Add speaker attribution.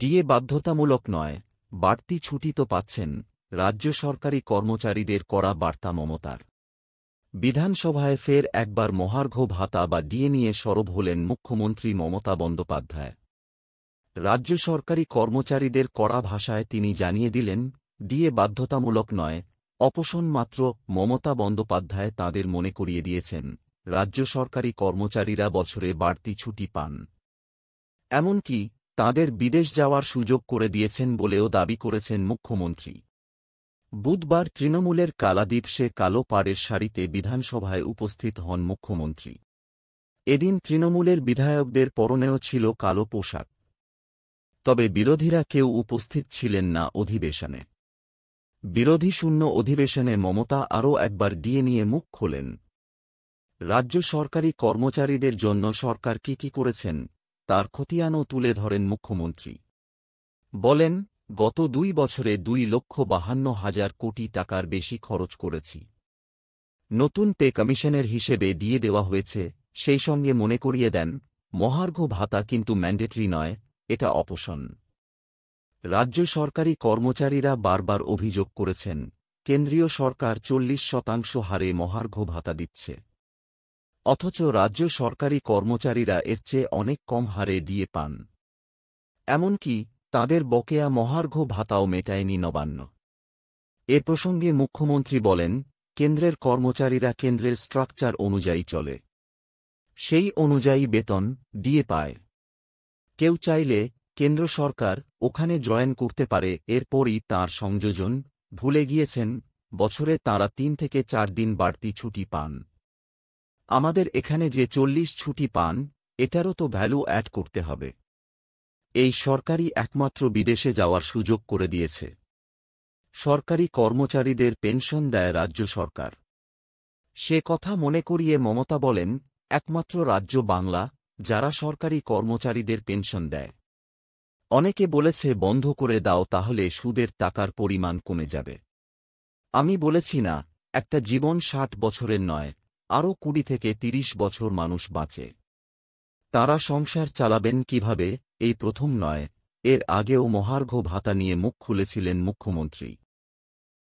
Speaker 1: DA বাধ্যতামূলক নয় বাড়তি ছুটি তো পাচ্ছেন রাজ্য সরকারি কর্মচারীদের করা বার্তা মমতার বিধানসভায় ফের একবার মহার্ঘ ভাতা বা ডিএ নিয়ে সরব হলেন মুখ্যমন্ত্রী মমতা বন্দ্যোপাধ্যায় রাজ্য সরকারি কর্মচারীদের কড়া ভাষায় তিনি জানিয়ে দিলেন ডিএ বাধ্যতামূলক নয় অপশন মাত্র মমতা বন্দ্যোপাধ্যায় তাদের মনে করিয়ে দিয়েছেন রাজ্য সরকারি কর্মচারীরা বছরে বাড়তি ছুটি পান এমনকি তাঁদের বিদেশ যাওয়ার সুযোগ করে দিয়েছেন বলেও দাবি করেছেন মুখ্যমন্ত্রী বুধবার তৃণমূলের কালাদ্বীপ সে কালো পাড়ের সারিতে বিধানসভায় উপস্থিত হন মুখ্যমন্ত্রী এদিন তৃণমূলের বিধায়কদের পরনেও ছিল কালো পোশাক তবে বিরোধীরা কেউ উপস্থিত ছিলেন না অধিবেশনে বিরোধী শূন্য অধিবেশনে মমতা আরও একবার ডিএ নিয়ে মুখ খোলেন রাজ্য সরকারি কর্মচারীদের জন্য সরকার কি কি করেছেন তার খতিয়ানও তুলে ধরেন মুখ্যমন্ত্রী বলেন গত দুই বছরে দুই লক্ষ বাহান্ন হাজার কোটি টাকার বেশি খরচ করেছি নতুন পে কমিশনের হিসেবে দিয়ে দেওয়া হয়েছে সেই সঙ্গে মনে করিয়ে দেন মহার্ঘ ভাতা কিন্তু ম্যান্ডেটরি নয় এটা অপশন রাজ্য সরকারি কর্মচারীরা বারবার অভিযোগ করেছেন কেন্দ্রীয় সরকার চল্লিশ শতাংশ হারে মহার্ঘ ভাতা দিচ্ছে অথচ রাজ্য সরকারি কর্মচারীরা এর চেয়ে অনেক কম হারে দিয়ে পান এমনকি তাদের বকেয়া মহার্ঘ ভাতাও মেটায়নি নবান্ন এ প্রসঙ্গে মুখ্যমন্ত্রী বলেন কেন্দ্রের কর্মচারীরা কেন্দ্রের স্ট্রাকচার অনুযায়ী চলে সেই অনুযায়ী বেতন দিয়ে পায় কেউ চাইলে কেন্দ্র সরকার ওখানে জয়েন করতে পারে এরপরই তার সংযোজন ভুলে গিয়েছেন বছরে তাঁরা তিন থেকে চার দিন বাড়তি ছুটি পান আমাদের এখানে যে চল্লিশ ছুটি পান এটারও তো ভ্যালু অ্যাড করতে হবে এই সরকারি একমাত্র বিদেশে যাওয়ার সুযোগ করে দিয়েছে সরকারি কর্মচারীদের পেনশন দেয় রাজ্য সরকার সে কথা মনে করিয়ে মমতা বলেন একমাত্র রাজ্য বাংলা যারা সরকারি কর্মচারীদের পেনশন দেয় অনেকে বলেছে বন্ধ করে দাও তাহলে সুদের টাকার পরিমাণ কমে যাবে আমি বলেছি না একটা জীবন ষাট বছরের নয় আরও কুড়ি থেকে তিরিশ বছর মানুষ বাঁচে তারা সংসার চালাবেন কিভাবে এই প্রথম নয় এর আগেও মহার্ঘ ভাতা নিয়ে মুখ খুলেছিলেন মুখ্যমন্ত্রী